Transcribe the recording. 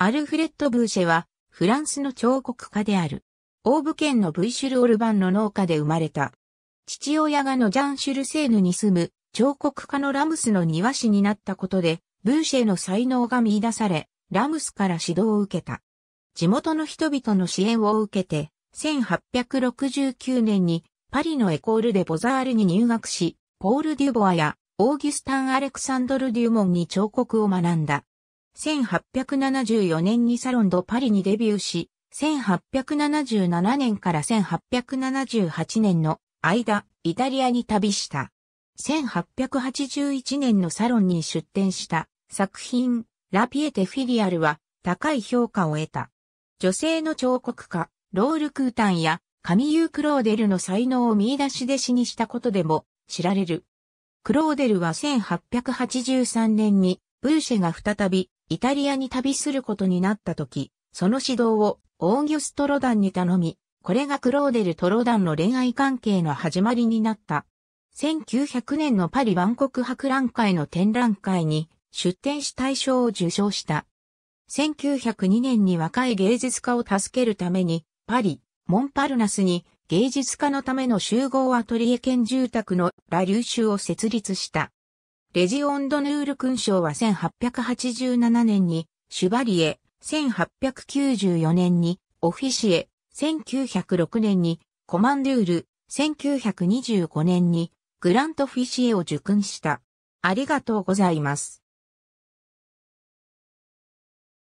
アルフレッド・ブーシェは、フランスの彫刻家である。オーブ県のブイシュル・オルバンの農家で生まれた。父親がノジャン・シュルセーヌに住む彫刻家のラムスの庭師になったことで、ブーシェの才能が見出され、ラムスから指導を受けた。地元の人々の支援を受けて、1869年にパリのエコールでボザールに入学し、ポール・デュボアやオーギュスタン・アレクサンドル・デュモンに彫刻を学んだ。1874年にサロンドパリにデビューし、1877年から1878年の間、イタリアに旅した。1881年のサロンに出展した作品、ラピエテフィリアルは高い評価を得た。女性の彫刻家、ロール・クータンやカミユー・クローデルの才能を見出し弟子にしたことでも知られる。クローデルは1883年にブーシェが再びイタリアに旅することになった時、その指導をオーギュスト・ロダンに頼み、これがクローデルトロダンの恋愛関係の始まりになった。1900年のパリ万国博覧会の展覧会に出展し大賞を受賞した。1902年に若い芸術家を助けるために、パリ、モンパルナスに芸術家のための集合アトリエ兼住宅のラ・リューシュを設立した。レジオンドヌール勲章は1887年にシュバリエ、1894年にオフィシエ、1906年にコマンドゥール、1925年にグラントフィシエを受勲した。ありがとうございます。